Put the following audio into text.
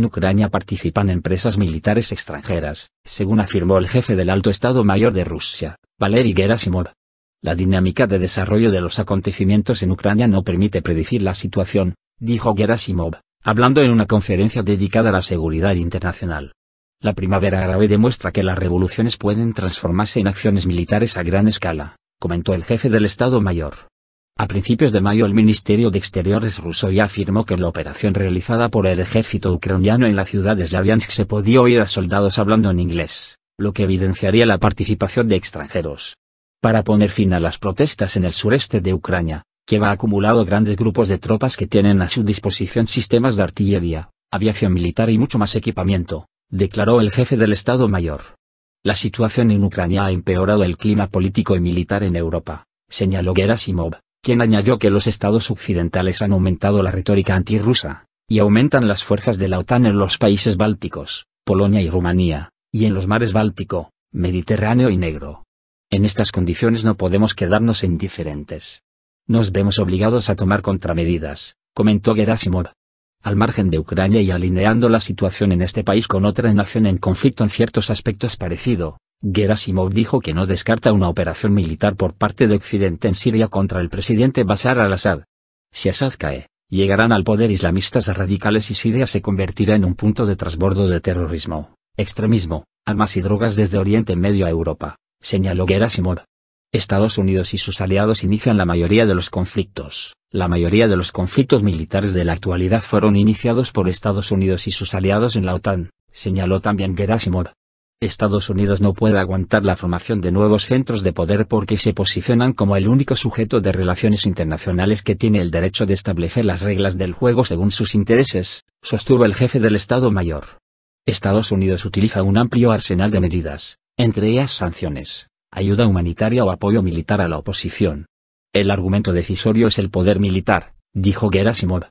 En Ucrania participan empresas militares extranjeras, según afirmó el jefe del Alto Estado Mayor de Rusia, Valery Gerasimov. La dinámica de desarrollo de los acontecimientos en Ucrania no permite predecir la situación, dijo Gerasimov, hablando en una conferencia dedicada a la seguridad internacional. La primavera árabe demuestra que las revoluciones pueden transformarse en acciones militares a gran escala, comentó el jefe del Estado Mayor. A principios de mayo el Ministerio de Exteriores ruso ya afirmó que la operación realizada por el ejército ucraniano en la ciudad de Slavyansk se podía oír a soldados hablando en inglés, lo que evidenciaría la participación de extranjeros. Para poner fin a las protestas en el sureste de Ucrania, que ha acumulado grandes grupos de tropas que tienen a su disposición sistemas de artillería, aviación militar y mucho más equipamiento, declaró el jefe del Estado Mayor. La situación en Ucrania ha empeorado el clima político y militar en Europa, señaló Gerasimov quien añadió que los estados occidentales han aumentado la retórica antirrusa, y aumentan las fuerzas de la OTAN en los países bálticos, Polonia y Rumanía, y en los mares Báltico, Mediterráneo y Negro. En estas condiciones no podemos quedarnos indiferentes. Nos vemos obligados a tomar contramedidas, comentó Gerasimov. Al margen de Ucrania y alineando la situación en este país con otra nación en conflicto en ciertos aspectos parecido, Gerasimov dijo que no descarta una operación militar por parte de Occidente en Siria contra el presidente Bashar al-Assad. Si Assad cae, llegarán al poder islamistas radicales y Siria se convertirá en un punto de transbordo de terrorismo, extremismo, armas y drogas desde Oriente Medio a Europa, señaló Gerasimov. Estados Unidos y sus aliados inician la mayoría de los conflictos. La mayoría de los conflictos militares de la actualidad fueron iniciados por Estados Unidos y sus aliados en la OTAN, señaló también Gerasimov. Estados Unidos no puede aguantar la formación de nuevos centros de poder porque se posicionan como el único sujeto de relaciones internacionales que tiene el derecho de establecer las reglas del juego según sus intereses, sostuvo el jefe del Estado Mayor. Estados Unidos utiliza un amplio arsenal de medidas, entre ellas sanciones, ayuda humanitaria o apoyo militar a la oposición. El argumento decisorio es el poder militar, dijo Gerasimov.